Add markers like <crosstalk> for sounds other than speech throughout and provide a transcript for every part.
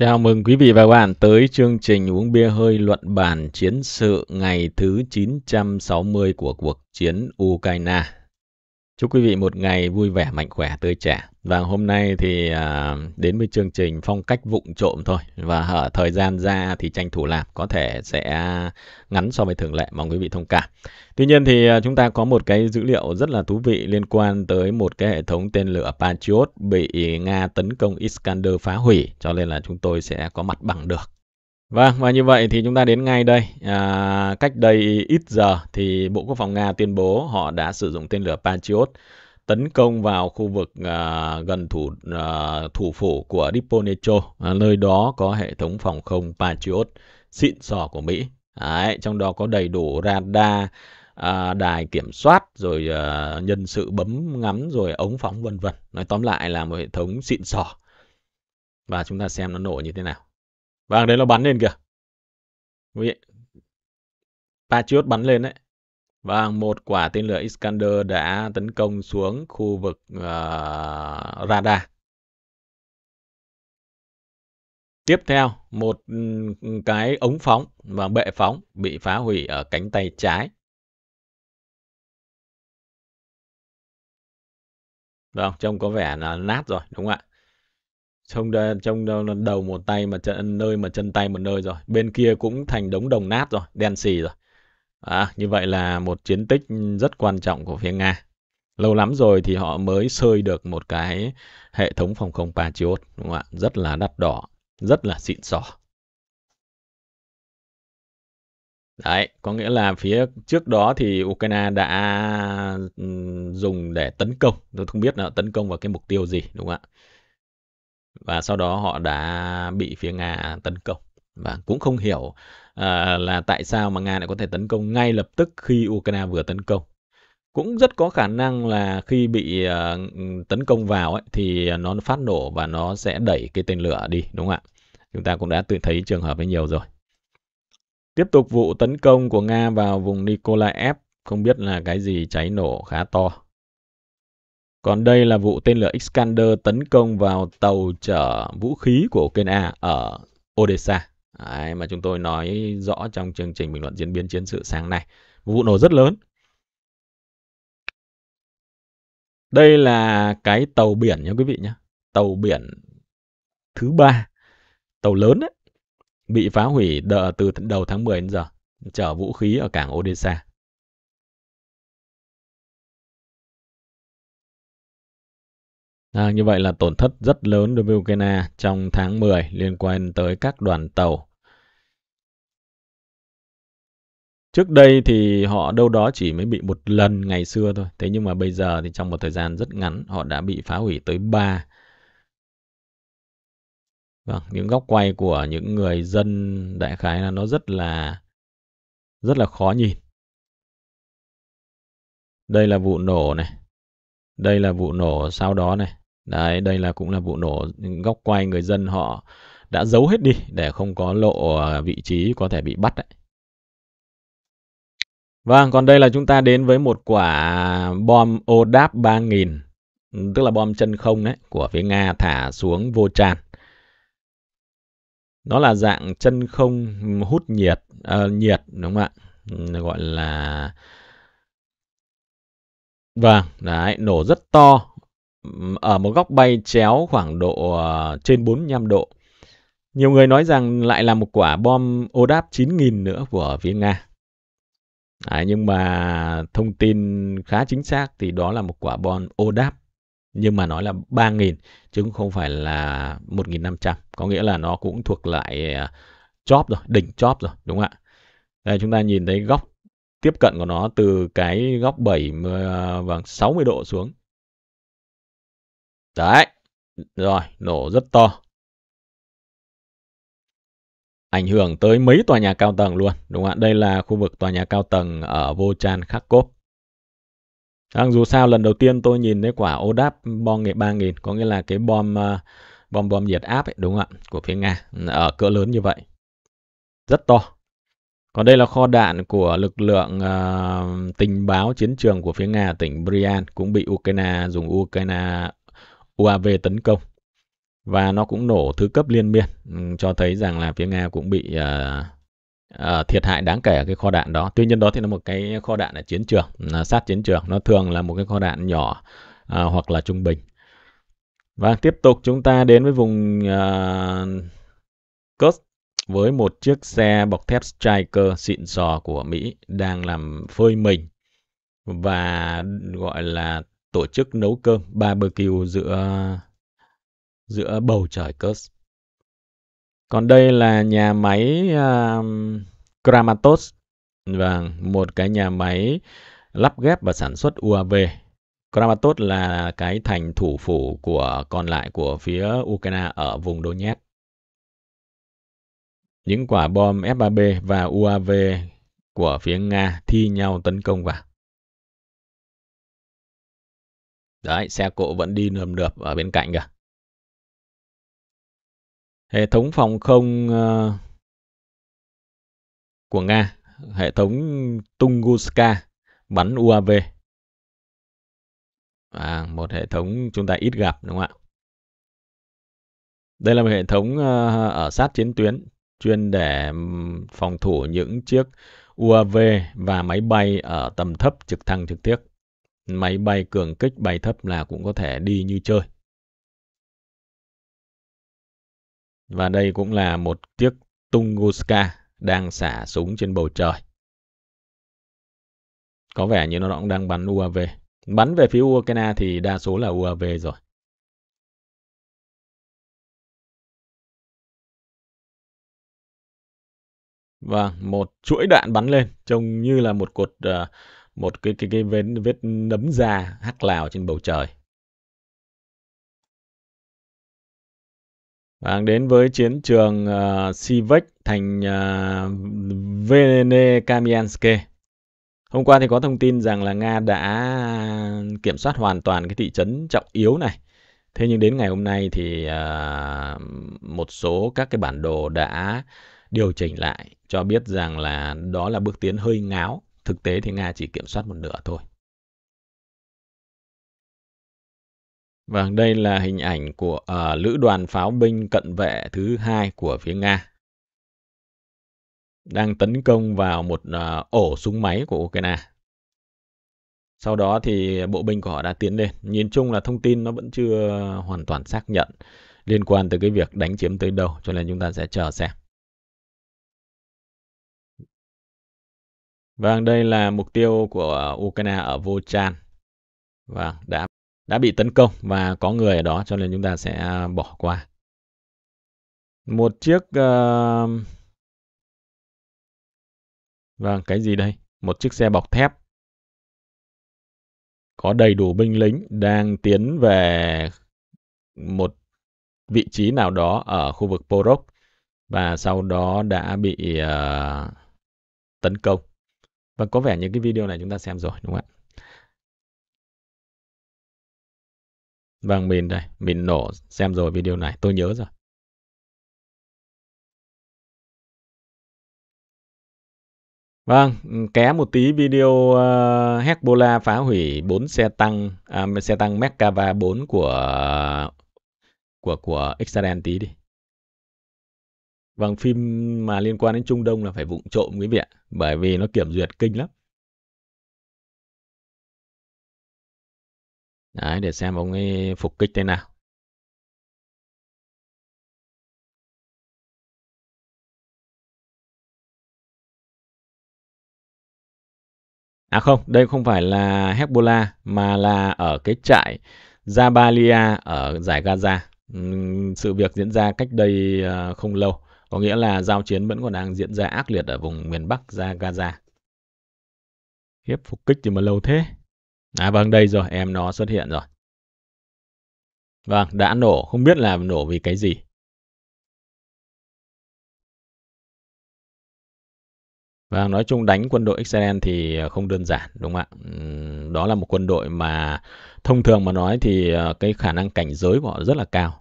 Chào mừng quý vị và các bạn tới chương trình uống bia hơi luận bàn chiến sự ngày thứ 960 của cuộc chiến Ukraine. Chúc quý vị một ngày vui vẻ, mạnh khỏe, tươi trẻ. Và hôm nay thì à, đến với chương trình phong cách vụng trộm thôi. Và ở thời gian ra thì tranh thủ làm có thể sẽ ngắn so với thường lệ, mong quý vị thông cảm. Tuy nhiên thì à, chúng ta có một cái dữ liệu rất là thú vị liên quan tới một cái hệ thống tên lửa Patriot bị Nga tấn công Iskander phá hủy. Cho nên là chúng tôi sẽ có mặt bằng được Vâng, và như vậy thì chúng ta đến ngay đây. À, cách đây ít giờ thì Bộ Quốc phòng Nga tuyên bố họ đã sử dụng tên lửa Patriot tấn công vào khu vực à, gần thủ à, thủ phủ của Diponecho, à, nơi đó có hệ thống phòng không Patriot xịn sò của Mỹ. Đấy, trong đó có đầy đủ radar, à, đài kiểm soát rồi à, nhân sự bấm ngắm rồi ống phóng vân vân. Nói tóm lại là một hệ thống xịn sò. Và chúng ta xem nó nổ như thế nào. Vâng, đấy nó bắn lên kìa. vị Patriot bắn lên đấy. Vâng, một quả tên lửa Iskander đã tấn công xuống khu vực uh, radar. Tiếp theo, một ừ, cái ống phóng và bệ phóng bị phá hủy ở cánh tay trái. Vâng, trông có vẻ là nát rồi, đúng không ạ? trong trong đầu một tay mà chân nơi mà chân tay một nơi rồi bên kia cũng thành đống đồng nát rồi đen xì rồi à, như vậy là một chiến tích rất quan trọng của phía nga lâu lắm rồi thì họ mới sơi được một cái hệ thống phòng không patriot đúng không ạ rất là đắt đỏ rất là xịn sò Đấy, có nghĩa là phía trước đó thì Ukraine đã dùng để tấn công. Tôi không biết là tấn công vào cái mục tiêu gì, đúng không ạ? và sau đó họ đã bị phía Nga tấn công và cũng không hiểu à, là tại sao mà Nga lại có thể tấn công ngay lập tức khi Ukraine vừa tấn công cũng rất có khả năng là khi bị uh, tấn công vào ấy, thì nó phát nổ và nó sẽ đẩy cái tên lửa đi đúng không ạ chúng ta cũng đã tự thấy trường hợp ấy nhiều rồi tiếp tục vụ tấn công của nga vào vùng Nikolaev không biết là cái gì cháy nổ khá to còn đây là vụ tên lửa Iskander tấn công vào tàu chở vũ khí của Ukraine ở Odessa. Đấy, mà chúng tôi nói rõ trong chương trình bình luận diễn biến chiến sự sáng nay. Vụ nổ rất lớn. Đây là cái tàu biển nha quý vị nhé. Tàu biển thứ ba, tàu lớn đấy, bị phá hủy từ đầu tháng 10 đến giờ, chở vũ khí ở cảng Odessa. À, như vậy là tổn thất rất lớn đối với Ukraine trong tháng 10 liên quan tới các đoàn tàu. Trước đây thì họ đâu đó chỉ mới bị một lần ngày xưa thôi. Thế nhưng mà bây giờ thì trong một thời gian rất ngắn họ đã bị phá hủy tới 3. Vâng, những góc quay của những người dân đại khái là nó rất là rất là khó nhìn. Đây là vụ nổ này. Đây là vụ nổ sau đó này. Đấy, đây là cũng là vụ nổ góc quay người dân họ đã giấu hết đi để không có lộ à, vị trí có thể bị bắt đấy. Vâng, còn đây là chúng ta đến với một quả bom ODAP 3000, tức là bom chân không đấy, của phía Nga thả xuống vô tràn. Nó là dạng chân không hút nhiệt, à, nhiệt đúng không ạ? Ừ, gọi là... Vâng, đấy, nổ rất to, ở một góc bay chéo khoảng độ uh, trên 45 độ. Nhiều người nói rằng lại là một quả bom ODAP 9000 nữa của phía Nga. À, nhưng mà thông tin khá chính xác thì đó là một quả bom ODAP nhưng mà nói là 3.000 chứ không phải là 1.500. Có nghĩa là nó cũng thuộc lại ờ, chóp rồi, đỉnh chóp rồi, đúng không ạ? Đây chúng ta nhìn thấy góc tiếp cận của nó từ cái góc 70 và 60 độ xuống Đấy. Rồi, nổ rất to. Ảnh hưởng tới mấy tòa nhà cao tầng luôn. Đúng không ạ? Đây là khu vực tòa nhà cao tầng ở Vochan, Kharkov. Vâng, à, dù sao lần đầu tiên tôi nhìn thấy quả ODAP bom nghệ 3000, có nghĩa là cái bom ờ, bom bom nhiệt áp ấy, đúng không ạ, của phía Nga ở cỡ lớn như vậy. Rất to. Còn đây là kho đạn của lực lượng uh, tình báo chiến trường của phía Nga tỉnh Bryansk cũng bị Ukraine dùng Ukraine UAV tấn công và nó cũng nổ thứ cấp liên miên ừ, cho thấy rằng là phía Nga cũng bị uh, uh, thiệt hại đáng kể ở cái kho đạn đó. Tuy nhiên đó thì là một cái kho đạn ở chiến trường, uh, sát chiến trường. Nó thường là một cái kho đạn nhỏ uh, hoặc là trung bình. Và vâng, tiếp tục chúng ta đến với vùng uh, Kursk với một chiếc xe bọc thép Striker xịn sò của Mỹ đang làm phơi mình và gọi là tổ chức nấu cơm barbecue giữa giữa bầu trời Kursk. Còn đây là nhà máy uh, um, Kramatos, vâng, một cái nhà máy lắp ghép và sản xuất UAV. Kramatos là cái thành thủ phủ của còn lại của phía Ukraine ở vùng Donetsk. Những quả bom F-3B và UAV của phía Nga thi nhau tấn công vào. Đấy, xe cộ vẫn đi nườm nượp ở bên cạnh kìa. Hệ thống phòng không ờ, của Nga, hệ thống Tunguska bắn UAV. À, một hệ thống chúng ta ít gặp đúng không ạ? Đây là một hệ thống ờ, ở sát chiến tuyến chuyên để phòng thủ những chiếc UAV và máy bay ở tầm thấp trực thăng trực tiếp. Máy bay cường kích bay thấp là cũng có thể đi như chơi. Và đây cũng là một chiếc Tunguska đang xả súng trên bầu trời. Có vẻ như nó cũng đang bắn UAV. Bắn về phía Ukraine thì đa số là UAV rồi. Vâng, một chuỗi đạn bắn lên, trông như là một cột uh, một cái cái cái vết vết nấm da hắc lào trên bầu trời. À, đến với chiến trường uh, ờ, Sivek thành uh, ờ, Venekamyanske. Hôm qua thì có thông tin rằng là Nga đã kiểm soát hoàn toàn cái thị trấn trọng yếu này. Thế nhưng đến ngày hôm nay thì uh, một số các cái bản đồ đã điều chỉnh lại cho biết rằng là đó là bước tiến hơi ngáo Thực tế thì Nga chỉ kiểm soát một nửa thôi. Vâng, đây là hình ảnh của uh, lữ đoàn pháo binh cận vệ thứ hai của phía Nga đang tấn công vào một uh, ổ súng máy của Ukraine. Sau đó thì bộ binh của họ đã tiến lên. Nhìn chung là thông tin nó vẫn chưa hoàn toàn xác nhận liên quan tới cái việc đánh chiếm tới đâu, cho nên chúng ta sẽ chờ xem. Vâng, đây là mục tiêu của Ukraine ở Volchan. Vâng, đã đã bị tấn công và có người ở đó cho nên chúng ta sẽ à, bỏ qua. Một chiếc uh... Vâng, cái gì đây? Một chiếc xe bọc thép có đầy đủ binh lính đang tiến về một vị trí nào đó ở khu vực Porok và sau đó đã bị uh, tấn công. Và có vẻ những cái video này chúng ta xem rồi đúng không ạ? Vâng, mình đây, mình nổ xem rồi video này, tôi nhớ rồi. Vâng, ừ, ké một tí video uh, Hezbollah phá hủy 4 xe tăng à, xe tăng Merkava 4 của của của Israel tí đi. Vâng, phim mà liên quan đến Trung Đông là phải vụng trộm quý vị ạ, bởi vì nó kiểm duyệt kinh lắm. Đấy, để xem ông ấy phục kích thế nào. À không, đây không phải là Hezbollah mà là ở cái trại Jabalia ở giải Gaza. Sự việc diễn ra cách đây ờ, không lâu. Có nghĩa là giao chiến vẫn còn đang diễn ra ác liệt ở vùng miền Bắc ra Gaza. Hiếp phục kích thì mà lâu thế. À vâng, đây rồi, em nó xuất hiện rồi. Vâng, đã nổ, không biết là nổ vì cái gì. Vâng, nói chung đánh quân đội Israel thì ờ, không đơn giản, đúng không ạ? Đó là một quân đội mà thông thường mà nói thì ờ, cái khả năng cảnh giới của họ rất là cao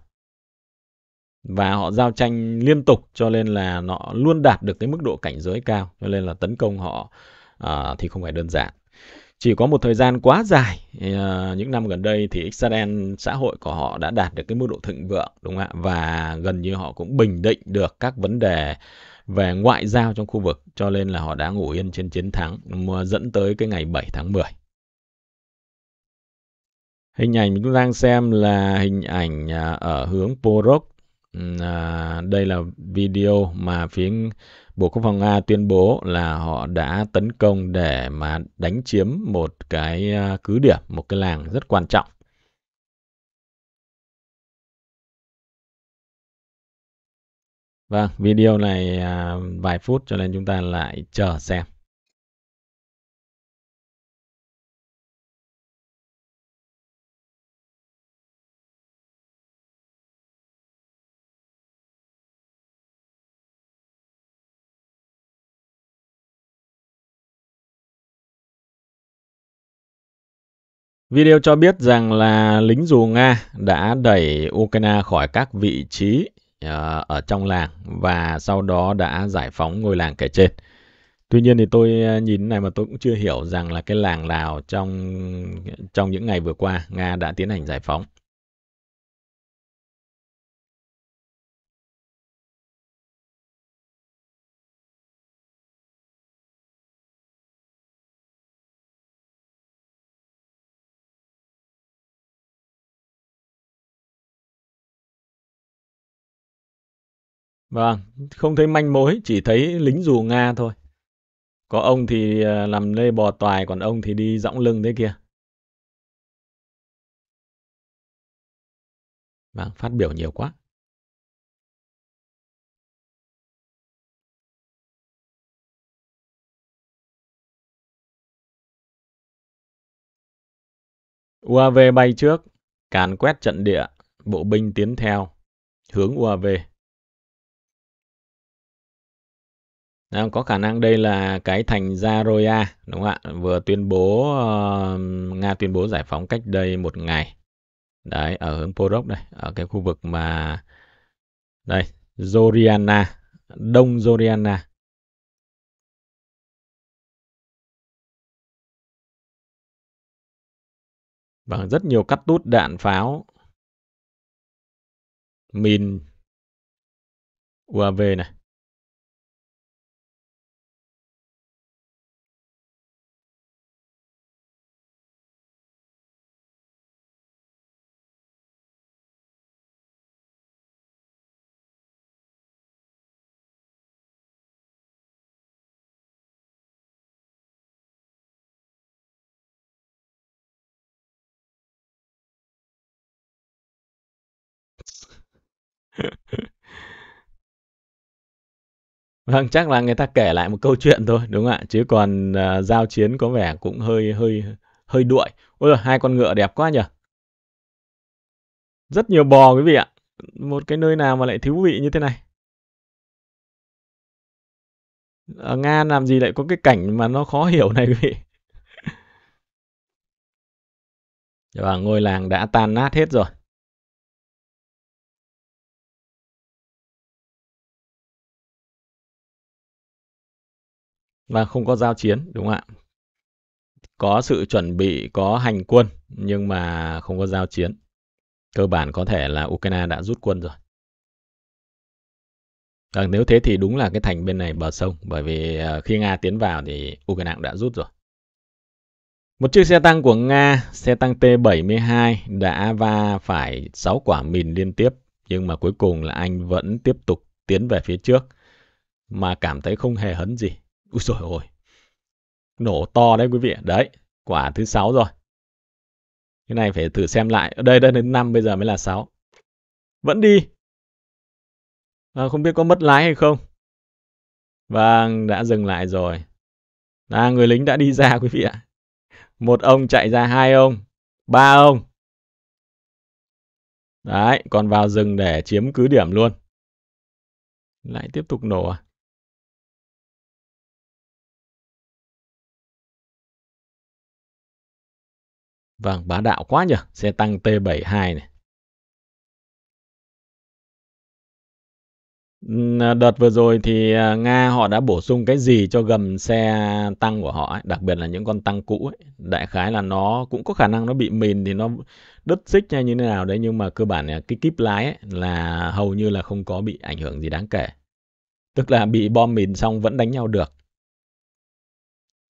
và họ giao tranh liên tục cho nên là nó luôn đạt được cái mức độ cảnh giới cao cho nên là tấn công họ à, thì không phải đơn giản chỉ có một thời gian quá dài à, những năm gần đây thì Israel xã hội của họ đã đạt được cái mức độ thịnh vượng đúng không ạ và gần như họ cũng bình định được các vấn đề về ngoại giao trong khu vực cho nên là họ đã ngủ yên trên chiến thắng dẫn tới cái ngày 7 tháng 10 Hình ảnh mình đang xem là hình ảnh à, ở hướng Porok à, đây là video mà phía Bộ Quốc phòng Nga tuyên bố là họ đã tấn công để mà đánh chiếm một cái à, cứ điểm, một cái làng rất quan trọng. Vâng, video này à, vài phút cho nên chúng ta lại chờ xem. Video cho biết rằng là lính dù Nga đã đẩy Ukraine khỏi các vị trí ờ, ở trong làng và sau đó đã giải phóng ngôi làng kể trên. Tuy nhiên thì tôi ờ, nhìn này mà tôi cũng chưa hiểu rằng là cái làng nào trong trong những ngày vừa qua Nga đã tiến hành giải phóng. Vâng, không thấy manh mối, chỉ thấy lính dù Nga thôi. Có ông thì à, làm lê bò toài, còn ông thì đi dõng lưng thế kia. Vâng, phát biểu nhiều quá. UAV bay trước, càn quét trận địa, bộ binh tiến theo, hướng UAV. Đấy, có khả năng đây là cái thành Zaroya đúng không ạ? Vừa tuyên bố uh, Nga tuyên bố giải phóng cách đây một ngày. Đấy ở hướng Porok đây, ở cái khu vực mà đây Joriana, Đông Joriana. bằng vâng, rất nhiều cắt tút đạn pháo min UAV này. <laughs> Vâng, chắc là người ta kể lại một câu chuyện thôi, đúng không ạ? Chứ còn, à, giao chiến có vẻ cũng hơi hơi hơi đuổi. Ôi giời, hai con ngựa đẹp quá nhỉ? Rất nhiều bò quý vị ạ. Một cái nơi nào mà lại thú vị như thế này. Ở Nga làm gì lại có cái cảnh mà nó khó hiểu này quý vị. <laughs> Dạ Và vâng, ngôi làng đã tan nát hết rồi. và không có giao chiến đúng không ạ có sự chuẩn bị có hành quân nhưng mà không có giao chiến cơ bản có thể là Ukraine đã rút quân rồi Vâng, nếu thế thì đúng là cái thành bên này bờ sông, bởi vì ờ, khi Nga tiến vào thì Ukraine đã rút rồi. Một chiếc xe tăng của Nga, xe tăng T-72 đã va phải 6 quả mìn liên tiếp, nhưng mà cuối cùng là anh vẫn tiếp tục tiến về phía trước mà cảm thấy không hề hấn gì. Úi dồi ôi, nổ to đấy quý vị. Đấy, quả thứ sáu rồi. Cái này phải thử xem lại. Ở đây đây đến 5 bây giờ mới là 6. Vẫn đi. À, không biết có mất lái hay không. Vâng, đã dừng lại rồi. À, người lính đã đi ra quý vị ạ. Một ông chạy ra hai ông, ba ông. Đấy, còn vào rừng để chiếm cứ điểm luôn. Lại tiếp tục nổ à? Vâng, bá đạo quá nhỉ. Xe tăng T72 này. À, đợt vừa rồi thì à, Nga họ đã bổ sung cái gì cho gầm xe tăng của họ ấy, đặc biệt là những con tăng cũ ấy. Đại khái là nó cũng có khả năng nó bị mìn thì nó đứt xích hay như thế nào đấy nhưng mà cơ bản là cái kíp lái ấy là hầu như là không có bị ảnh hưởng gì đáng kể. Tức là bị bom mìn xong vẫn đánh nhau được.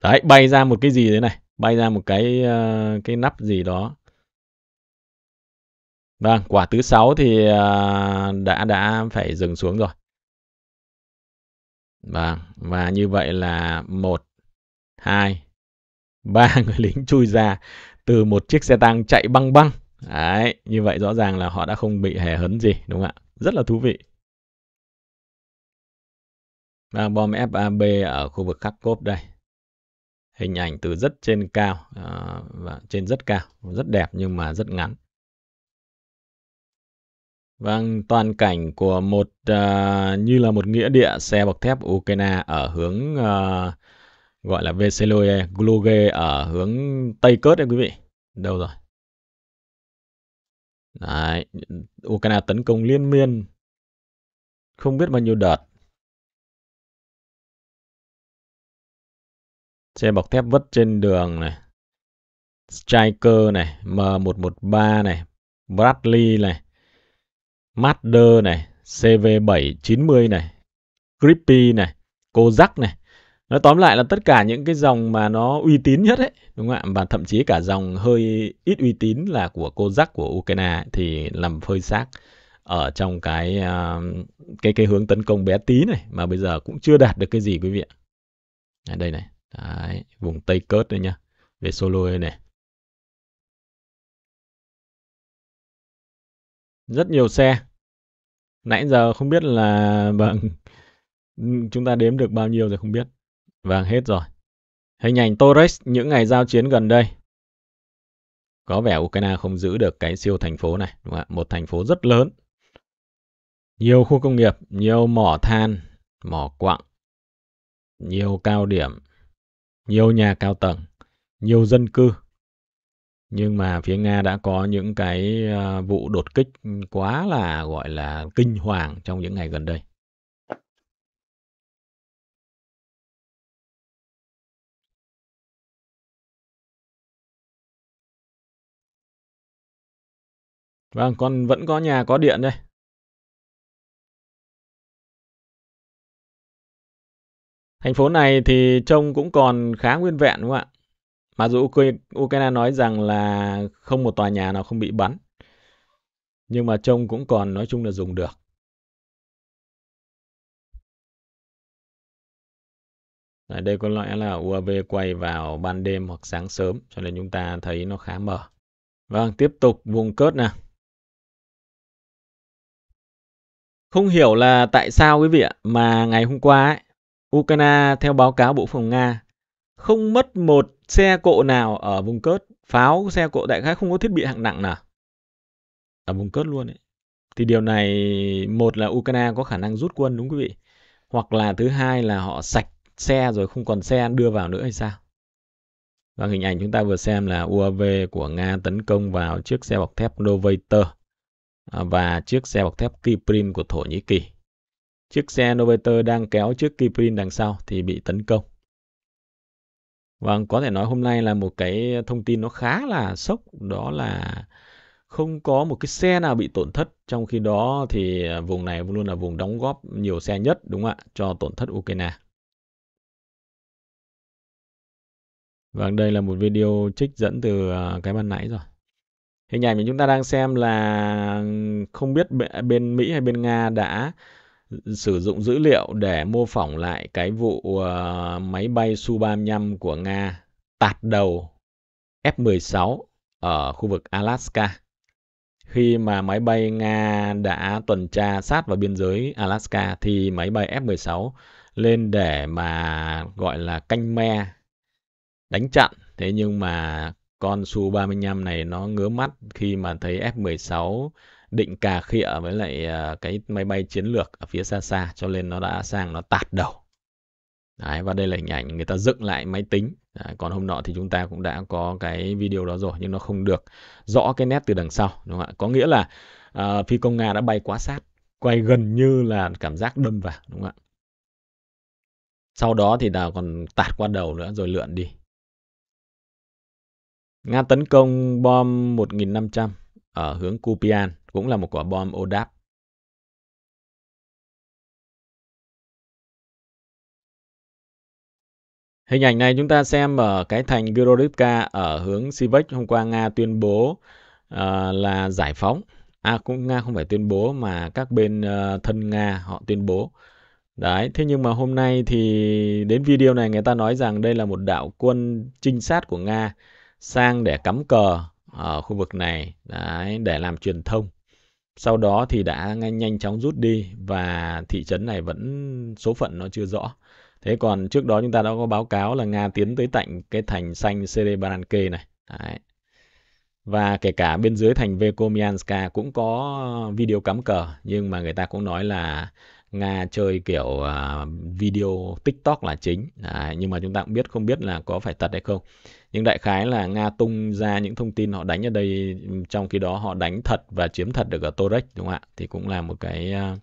Đấy, bay ra một cái gì thế này bay ra một cái uh, cái nắp gì đó vâng quả thứ sáu thì uh, đã đã phải dừng xuống rồi vâng và như vậy là một hai ba <laughs> người lính chui ra từ một chiếc xe tăng chạy băng băng đấy như vậy rõ ràng là họ đã không bị hề hấn gì đúng không ạ rất là thú vị và vâng, bom FAB ở khu vực Kharkov đây hình ảnh từ rất trên cao à, và trên rất cao rất đẹp nhưng mà rất ngắn Vâng, toàn cảnh của một à, như là một nghĩa địa xe bọc thép Ukraine ở hướng à, gọi là Veseloye, Gloge ở hướng Tây Cớt đấy quý vị. Đâu rồi? Đấy, Ukraine tấn công liên miên không biết bao nhiêu đợt Xe bọc thép vất trên đường này. Striker này, M113 này, Bradley này, Master này, CV790 này, Grippy này, Kozak này. Nói tóm lại là tất cả những cái dòng mà nó uy tín nhất ấy, đúng không ạ? Và thậm chí cả dòng hơi ít uy tín là của Kozak của Ukraine ấy, thì làm phơi xác ở trong cái à, cái cái hướng tấn công bé tí này mà bây giờ cũng chưa đạt được cái gì quý vị ạ. Đây này. Đấy, vùng tây cớt đây nha. Về solo đây này. Rất nhiều xe. Nãy giờ không biết là <laughs> vâng chúng ta đếm được bao nhiêu rồi không biết. vàng hết rồi. Hình ảnh Torres những ngày giao chiến gần đây. Có vẻ Ukraine không giữ được cái siêu thành phố này, đúng không Một thành phố rất lớn. Nhiều khu công nghiệp, nhiều mỏ than, mỏ quặng, nhiều cao điểm, nhiều nhà cao tầng, nhiều dân cư. Nhưng mà phía Nga đã có những cái ờ, vụ đột kích quá là gọi là kinh hoàng trong những ngày gần đây. Vâng, còn vẫn có nhà có điện đây. Thành phố này thì trông cũng còn khá nguyên vẹn đúng không ạ? Mặc dù Ukraine nói rằng là không một tòa nhà nào không bị bắn. Nhưng mà trông cũng còn nói chung là dùng được. Ở đây có lẽ là UAV quay vào ban đêm hoặc sáng sớm cho nên chúng ta thấy nó khá mờ. Vâng, tiếp tục vùng cớt nào. Không hiểu là tại sao quý vị ạ, mà ngày hôm qua ấy, Ukraine theo báo cáo Bộ Phòng Nga không mất một xe cộ nào ở vùng cớt, pháo xe cộ đại khái không có thiết bị hạng nặng nào ở vùng cớt luôn ấy. Thì điều này một là Ukraine có khả năng rút quân đúng quý vị, hoặc là thứ hai là họ sạch xe rồi không còn xe đưa vào nữa hay sao? Và vâng, hình ảnh chúng ta vừa xem là UAV của Nga tấn công vào chiếc xe bọc thép Novator à, và chiếc xe bọc thép Kiprim của Thổ Nhĩ Kỳ. Chiếc xe Novator đang kéo chiếc Kiprin đằng sau thì bị tấn công. Vâng, có thể nói hôm nay là một cái thông tin nó khá là sốc, đó là không có một cái xe nào bị tổn thất, trong khi đó thì à, vùng này luôn là vùng đóng góp nhiều xe nhất đúng không ạ, cho tổn thất Ukraine. Vâng, đây là một video trích dẫn từ à, cái ban nãy rồi. Hình ảnh mà chúng ta đang xem là ừ, không biết bên Mỹ hay bên Nga đã sử dụng dữ liệu để mô phỏng lại cái vụ ờ, máy bay Su-35 của Nga tạt đầu F-16 ở khu vực Alaska. Khi mà máy bay Nga đã tuần tra sát vào biên giới Alaska thì máy bay F-16 lên để mà gọi là canh me đánh chặn. Thế nhưng mà con Su-35 này nó ngứa mắt khi mà thấy F-16 định cà khịa với lại à, cái máy bay chiến lược ở phía xa xa cho nên nó đã sang nó tạt đầu. Đấy, và đây là hình ảnh người ta dựng lại máy tính. Đấy, à, còn hôm nọ thì chúng ta cũng đã có cái video đó rồi nhưng nó không được rõ cái nét từ đằng sau đúng không ạ? Có nghĩa là uh, phi công Nga đã bay quá sát, quay gần như là cảm giác đâm vào đúng không ạ? Sau đó thì đào còn tạt qua đầu nữa rồi lượn đi. Nga tấn công bom 1500 ở hướng Kupian, cũng là một quả bom ODAP. Hình ảnh này chúng ta xem ở cái thành Gorodivka ở hướng Sivex hôm qua Nga tuyên bố uh, là giải phóng. À cũng Nga không phải tuyên bố mà các bên uh, thân Nga họ tuyên bố. Đấy, thế nhưng mà hôm nay thì đến video này người ta nói rằng đây là một đạo quân trinh sát của Nga sang để cắm cờ ở khu vực này đấy, để làm truyền thông. Sau đó thì đã nhanh chóng rút đi và thị trấn này vẫn số phận nó chưa rõ. Thế còn trước đó chúng ta đã có báo cáo là Nga tiến tới tạnh cái thành xanh Serebaranke này. Đấy. Và kể cả bên dưới thành Vekomianska cũng có video cắm cờ nhưng mà người ta cũng nói là Nga chơi kiểu uh, video TikTok là chính. Đấy, nhưng mà chúng ta cũng biết không biết là có phải thật hay không nhưng đại khái là Nga tung ra những thông tin họ đánh ở đây trong khi đó họ đánh thật và chiếm thật được ở Torek đúng không ạ thì cũng là một cái à,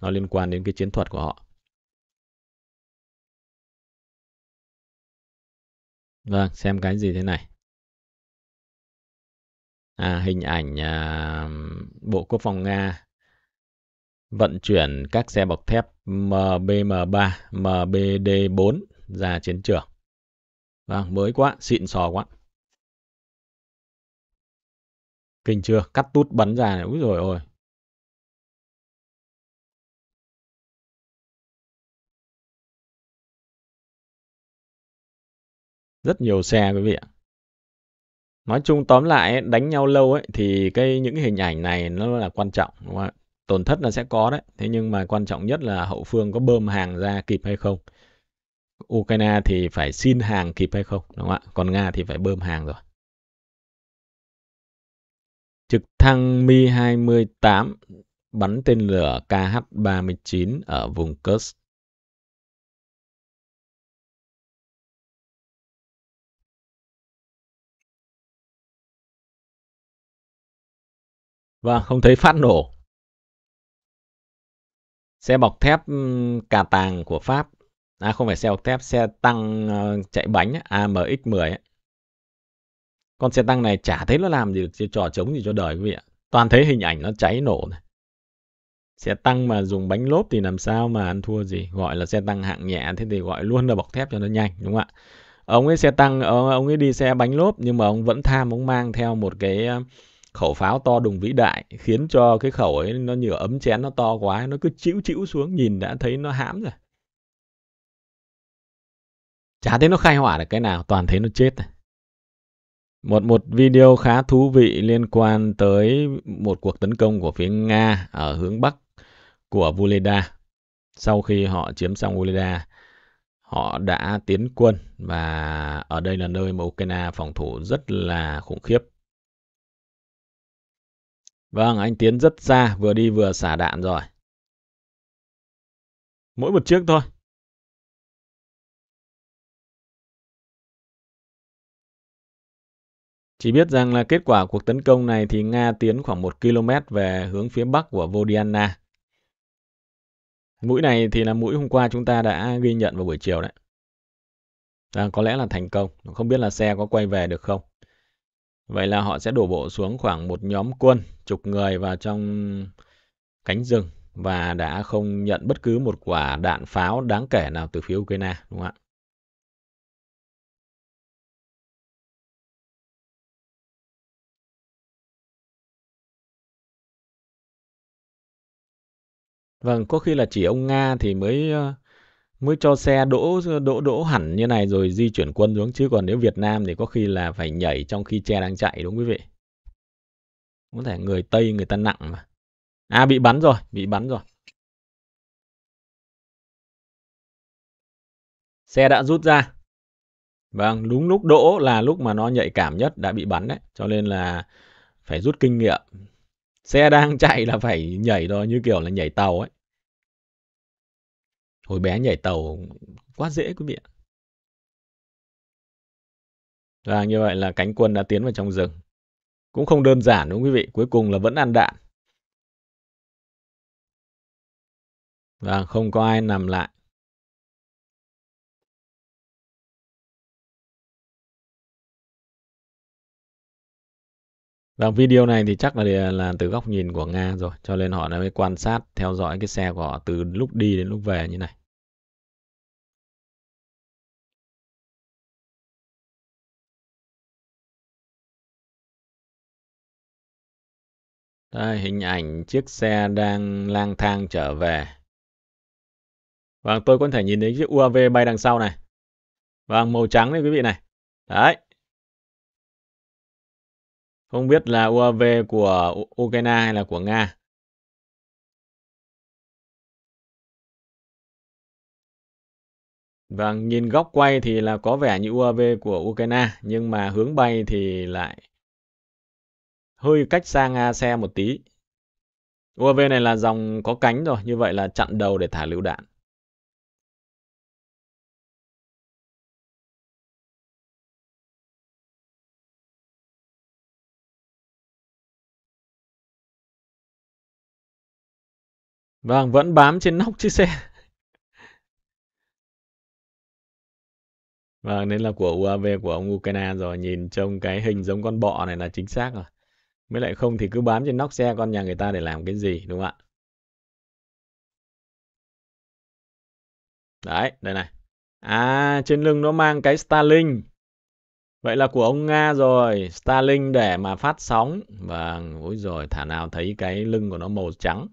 nó liên quan đến cái chiến thuật của họ Vâng, xem cái gì thế này. À, hình ảnh à, Bộ Quốc phòng Nga vận chuyển các xe bọc thép MBM3, MBD4 ra chiến trường. Vâng, mới quá, xịn sò quá. Kinh chưa? Cắt tút bắn ra này. Úi rồi ôi. Rất nhiều xe quý vị ạ. Nói chung tóm lại đánh nhau lâu ấy thì cái những hình ảnh này nó là quan trọng đúng không ạ? Tổn thất là sẽ có đấy, thế nhưng mà quan trọng nhất là hậu phương có bơm hàng ra kịp hay không. Ukraine thì phải xin hàng kịp hay không, đúng không ạ? Còn Nga thì phải bơm hàng rồi. Trực thăng Mi-28 bắn tên lửa KH-39 ở vùng Kursk. và vâng, không thấy phát nổ. Xe bọc thép cà tàng của Pháp à không phải xe Octave, xe tăng ờ, chạy bánh AMX10 ấy. Con xe tăng này chả thấy nó làm gì được trò chống gì cho đời quý vị ạ. Toàn thấy hình ảnh nó cháy nổ này. Xe tăng mà dùng bánh lốp thì làm sao mà ăn thua gì. Gọi là xe tăng hạng nhẹ thế thì gọi luôn là bọc thép cho nó nhanh đúng không ạ. Ông ấy xe tăng, ờ, ông ấy đi xe bánh lốp nhưng mà ông vẫn tham ông mang theo một cái ờ, khẩu pháo to đùng vĩ đại khiến cho cái khẩu ấy nó như ấm chén nó to quá nó cứ chĩu chĩu xuống nhìn đã thấy nó hãm rồi chả thấy nó khai hỏa được cái nào toàn thấy nó chết một một video khá thú vị liên quan tới một cuộc tấn công của phía Nga ở hướng bắc của Vuleda. Sau khi họ chiếm xong Vuleda, họ đã tiến quân và ở đây là nơi mà Ukraine phòng thủ rất là khủng khiếp. Vâng, anh tiến rất xa, vừa đi vừa xả đạn rồi. Mỗi một chiếc thôi. Chỉ biết rằng là kết quả cuộc tấn công này thì Nga tiến khoảng 1 km về hướng phía bắc của Vodianna. Mũi này thì là mũi hôm qua chúng ta đã ghi nhận vào buổi chiều đấy. À, có lẽ là thành công, không biết là xe có quay về được không. Vậy là họ sẽ đổ bộ xuống khoảng một nhóm quân, chục người vào trong cánh rừng và đã không nhận bất cứ một quả đạn pháo đáng kể nào từ phía Ukraine, đúng không ạ? Vâng, có khi là chỉ ông Nga thì mới ờ, mới cho xe đỗ đỗ đỗ hẳn như này rồi di chuyển quân xuống chứ còn nếu Việt Nam thì có khi là phải nhảy trong khi xe đang chạy đúng quý vị. Có thể người Tây người ta nặng mà. À bị bắn rồi, bị bắn rồi. Xe đã rút ra. Vâng, đúng lúc đỗ là lúc mà nó nhạy cảm nhất đã bị bắn đấy, cho nên là phải rút kinh nghiệm. Xe đang <laughs> chạy là phải nhảy thôi như kiểu là nhảy tàu ấy. Hồi bé nhảy tàu quá dễ quý vị ạ. Và như vậy là cánh quân đã tiến vào trong rừng. Cũng không đơn giản đúng không quý vị? Cuối cùng là vẫn ăn đạn. Và không có ai nằm lại. Vâng, video này thì chắc là là từ góc nhìn của Nga rồi, cho nên họ đã mới quan sát, theo dõi cái xe của họ từ lúc đi đến lúc về như này. Đây, hình ảnh chiếc xe đang lang thang trở về. Vâng, tôi có thể nhìn thấy chiếc UAV bay đằng sau này. Vâng, màu trắng đấy quý vị này. Đấy, không biết là UAV của Ukraine hay là của Nga. và vâng, nhìn góc quay thì là có vẻ như UAV của Ukraine, nhưng mà hướng bay thì lại hơi cách xa Nga xe một tí. UAV này là dòng có cánh rồi, như vậy là chặn đầu để thả lựu đạn. Vâng, vẫn bám trên nóc chiếc xe. Vâng, nên là của UAV của ông Ukraine rồi. Nhìn trông cái hình giống con bọ này là chính xác rồi. Mới lại không thì cứ bám trên nóc xe con nhà người ta để làm cái gì, đúng không ạ? Đấy, đây này. À, trên lưng nó mang cái Starlink. Vậy là của ông Nga rồi. Starlink để mà phát sóng. Vâng, ôi rồi thả nào thấy cái lưng của nó màu trắng.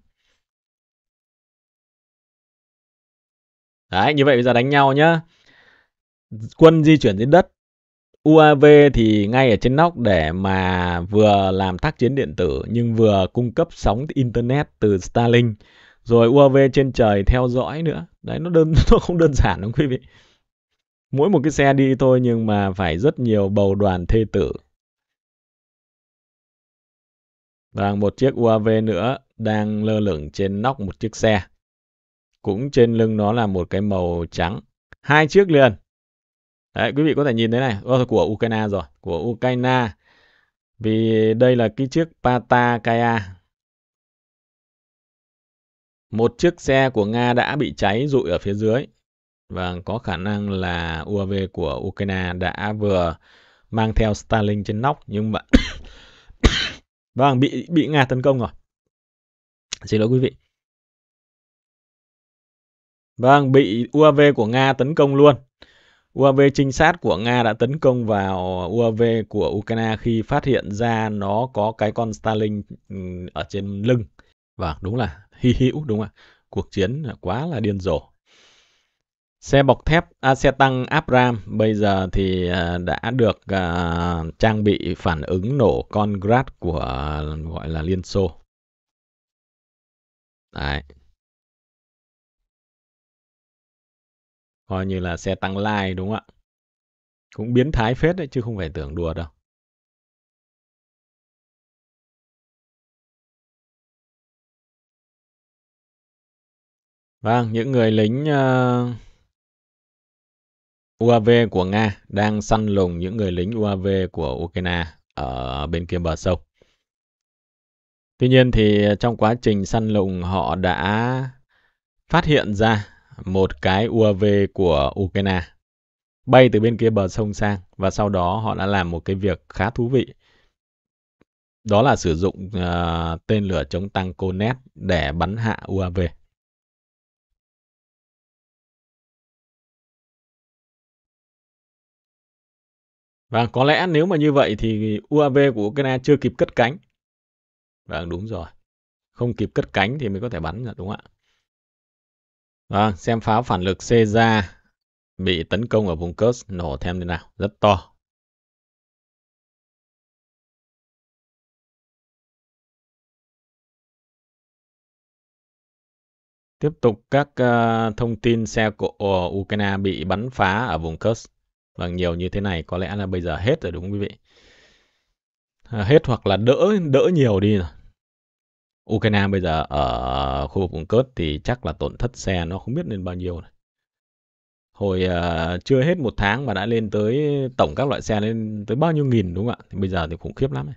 Đấy, như vậy bây giờ đánh nhau nhá. Quân di chuyển trên đất. UAV thì ngay ở trên nóc để mà vừa làm tác chiến điện tử nhưng vừa cung cấp sóng internet từ Starlink. Rồi UAV trên trời theo dõi nữa. Đấy nó đơn <laughs> nó không đơn giản đúng quý vị? Mỗi một cái xe đi thôi nhưng mà phải rất nhiều bầu đoàn thê tử. Và vâng, một chiếc UAV nữa đang lơ lửng trên nóc một chiếc xe cũng trên lưng nó là một cái màu trắng hai chiếc liền đấy quý vị có thể nhìn thấy này oh, của Ukraine rồi của Ukraine vì đây là cái chiếc Patakaya một chiếc xe của Nga đã bị cháy rụi ở phía dưới và có khả năng là UAV của Ukraine đã vừa mang theo Stalin trên nóc nhưng mà <coughs> <coughs> vâng bị bị Nga tấn công rồi xin lỗi quý vị Vâng, bị UAV của Nga tấn công luôn. UAV trinh sát của Nga đã tấn công vào UAV của Ukraine khi phát hiện ra nó có cái con Stalin ừ, ở trên lưng. Và vâng, đúng là hy hữu đúng không ạ? Cuộc chiến quá là điên rồ. Xe bọc thép, à, xe tăng Abram bây giờ thì à, đã được à, trang bị phản ứng nổ con Grad của gọi là Liên Xô. Đấy, coi như là xe tăng lai đúng không ạ cũng biến thái phết đấy chứ không phải tưởng đùa đâu Vâng, những người lính uh, ờ, UAV của Nga đang săn lùng những người lính UAV của Ukraine ở bên kia bờ sông. Tuy nhiên thì trong quá trình săn lùng họ đã phát hiện ra một cái UAV của Ukraine bay từ bên kia bờ sông sang và sau đó họ đã làm một cái việc khá thú vị. Đó là sử dụng uh, tên lửa chống tăng Konet để bắn hạ UAV. Và vâng, có lẽ nếu mà như vậy thì UAV của Ukraine chưa kịp cất cánh. Vâng, đúng rồi. Không kịp cất cánh thì mới có thể bắn được đúng không ạ? Vâng, xem pháo phản lực Caesar bị tấn công ở vùng Kursk nổ thêm thế nào, rất to. Tiếp tục các uh, thông tin xe của Ukraine bị bắn phá ở vùng Kursk. Vâng, nhiều như thế này có lẽ là bây giờ hết rồi đúng không quý vị? Ờ, hết hoặc là đỡ đỡ nhiều đi rồi. Ukraine bây giờ ở khu vực vùng cớt thì chắc là tổn thất xe nó không biết lên bao nhiêu này. Hồi uh, chưa hết một tháng mà đã lên tới tổng các loại xe lên tới bao nhiêu nghìn đúng không ạ? Thì bây giờ thì khủng khiếp lắm. này.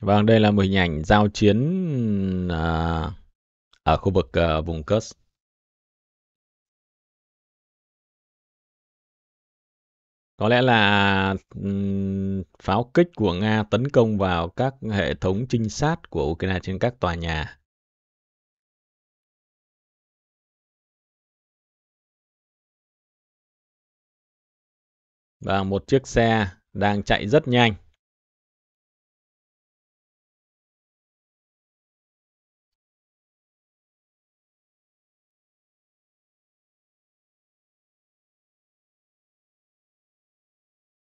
Vâng, đây là một hình ảnh giao chiến uh, ở khu vực uh, vùng Kursk. Có lẽ là pháo kích của Nga tấn công vào các hệ thống trinh sát của Ukraine trên các tòa nhà. Và một chiếc xe đang chạy rất nhanh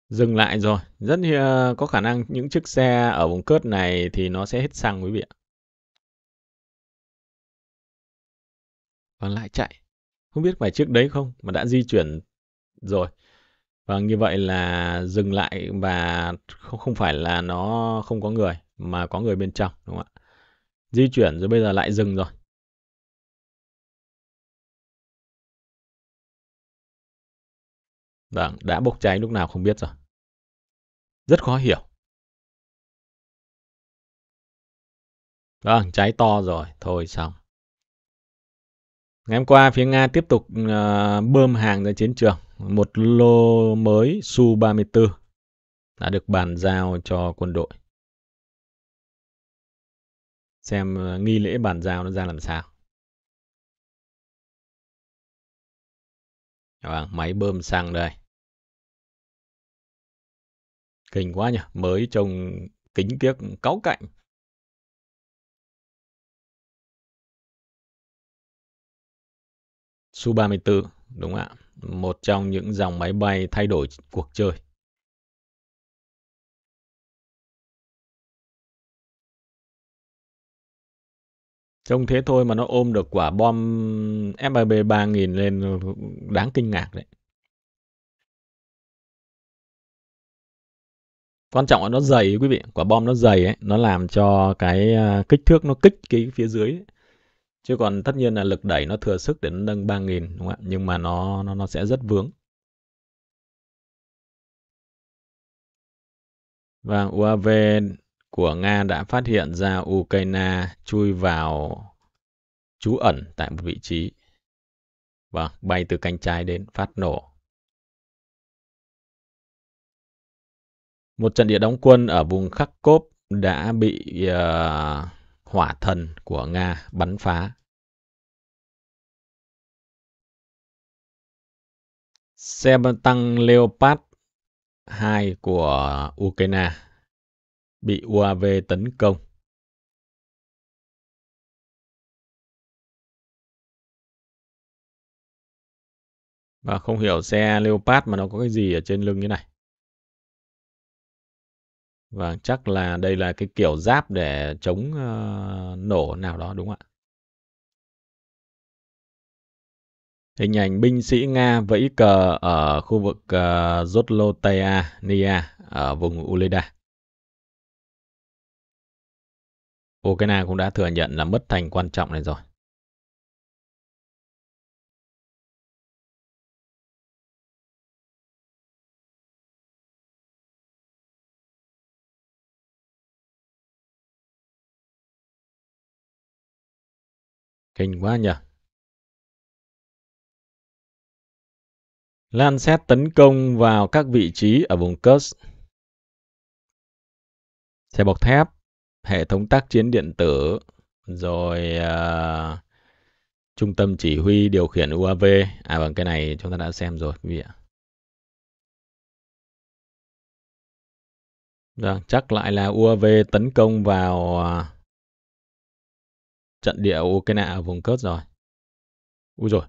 Dừng lại rồi. Rất ờ, có khả năng những chiếc xe ở vùng cớt này thì nó sẽ hết xăng quý vị ạ. Còn vâng, lại chạy. Không biết phải trước đấy không mà đã di chuyển rồi. Và vâng, như vậy là dừng lại và không không phải là nó không có người mà có người bên trong đúng không ạ? Di chuyển rồi bây giờ lại dừng rồi. Vâng, đã bốc cháy lúc nào không biết rồi. Rất khó hiểu. Vâng, cháy to rồi. Thôi xong. Ngày hôm qua, phía Nga tiếp tục uh, bơm hàng ra chiến trường. Một lô mới Su-34 đã được bàn giao cho quân đội. Xem uh, nghi lễ bàn giao nó ra làm sao. Vâng, máy bơm xăng đây. Kinh quá nhỉ, mới trông kính kiếc cáu cạnh. Su-34, đúng ạ, một trong những dòng máy bay thay đổi cuộc chơi. Trông thế thôi mà nó ôm được quả bom FAB 3000 lên đáng kinh ngạc đấy. quan trọng là nó dày quý vị quả bom nó dày ấy nó làm cho cái à, kích thước nó kích cái phía dưới ấy. chứ còn tất nhiên là lực đẩy nó thừa sức để nó nâng ba nghìn đúng không ạ nhưng mà nó nó nó sẽ rất vướng và vâng, UAV của Nga đã phát hiện ra Ukraine chui vào trú ẩn tại một vị trí và vâng, bay từ cánh trái đến phát nổ Một trận địa đóng quân ở vùng Kharkov đã bị uh, hỏa thần của Nga bắn phá. Xe tăng Leopard 2 của Ukraine bị UAV tấn công. Và không hiểu xe Leopard mà nó có cái gì ở trên lưng như này. Và vâng, chắc là đây là cái kiểu giáp để chống uh, nổ nào đó đúng không ạ? Hình ảnh binh sĩ Nga vẫy cờ ở khu vực uh, ờ, Zotlotea, Nia, ở vùng Uleda. Ukraine cũng đã thừa nhận là mất thành quan trọng này rồi. Kinh quá nhỉ. Lan xét tấn công vào các vị trí ở vùng Kursk. Xe bọc thép, hệ thống tác chiến điện tử, rồi uh, trung tâm chỉ huy điều khiển UAV. À bằng vâng, cái này chúng ta đã xem rồi quý vị ạ. Vâng, chắc lại là UAV tấn công vào uh, trận địa Ukraine ở vùng Kurd rồi. Úi rồi.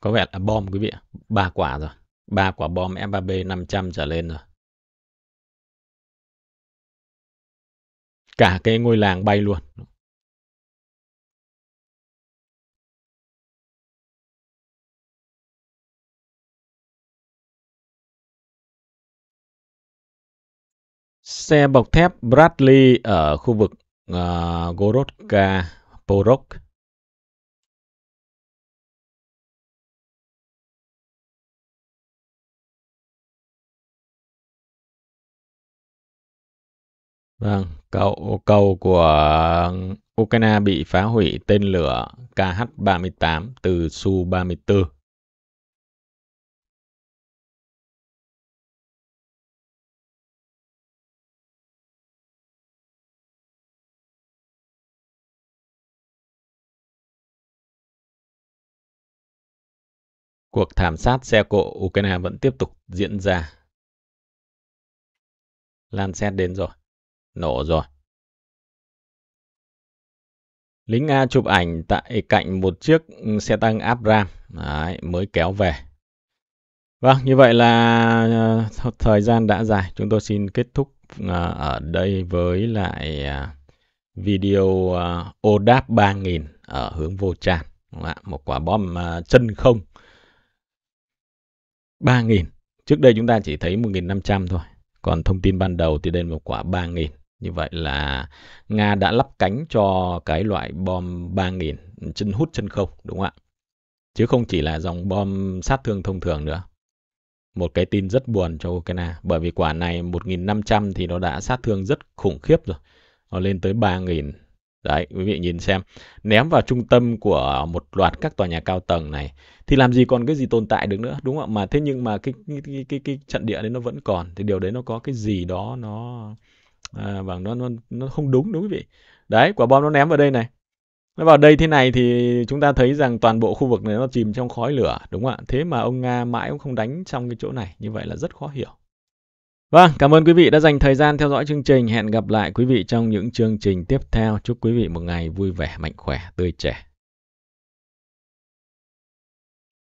Có vẻ là bom quý vị ạ. Ba quả rồi. Ba quả bom F3B 500 trở lên rồi. Cả cái ngôi làng bay luôn. Xe bọc thép Bradley ở khu vực uh, ờ, Gorodka Porok Vâng, cầu cầu của Ukraine bị phá hủy tên lửa KH-38 từ Su-34. Cuộc thảm sát xe cộ Ukraine vẫn tiếp tục diễn ra. Lan xét đến rồi. Nổ rồi. Lính Nga chụp ảnh tại cạnh một chiếc xe tăng Abram Đấy, mới kéo về. Vâng, như vậy là ờ, thời gian đã dài. Chúng tôi xin kết thúc ờ, ở đây với lại ờ, video ô đáp 3000 ở hướng vô tràn. Một quả bom chân không. 3.000. Trước đây chúng ta chỉ thấy 1.500 thôi. Còn thông tin ban đầu thì đây là một quả 3.000. Như vậy là Nga đã lắp cánh cho cái loại bom 3.000 chân hút chân không, đúng không ạ? Chứ không chỉ là dòng bom sát thương thông thường nữa. Một cái tin rất buồn cho Ukraine, bởi vì quả này 1.500 thì nó đã sát thương rất khủng khiếp rồi. Nó lên tới 3.000 Đấy, quý vị nhìn xem, ném vào trung tâm của một loạt các tòa nhà cao tầng này thì làm gì còn cái gì tồn tại được nữa, đúng không ạ? Mà thế nhưng mà cái cái cái, cái, trận địa đấy nó vẫn còn thì điều đấy nó có cái gì đó nó à, bằng vâng, nó nó nó không đúng đúng quý vị. Đấy, quả bom nó ném vào đây này. Nó vào đây thế này thì chúng ta thấy rằng toàn bộ khu vực này nó chìm trong khói lửa, đúng không ạ? Thế mà ông Nga mãi cũng không đánh trong cái chỗ này, như vậy là rất khó hiểu. Vâng, cảm ơn quý vị đã dành thời gian theo dõi chương trình. Hẹn gặp lại quý vị trong những chương trình tiếp theo. Chúc quý vị một ngày vui vẻ, mạnh khỏe, tươi trẻ.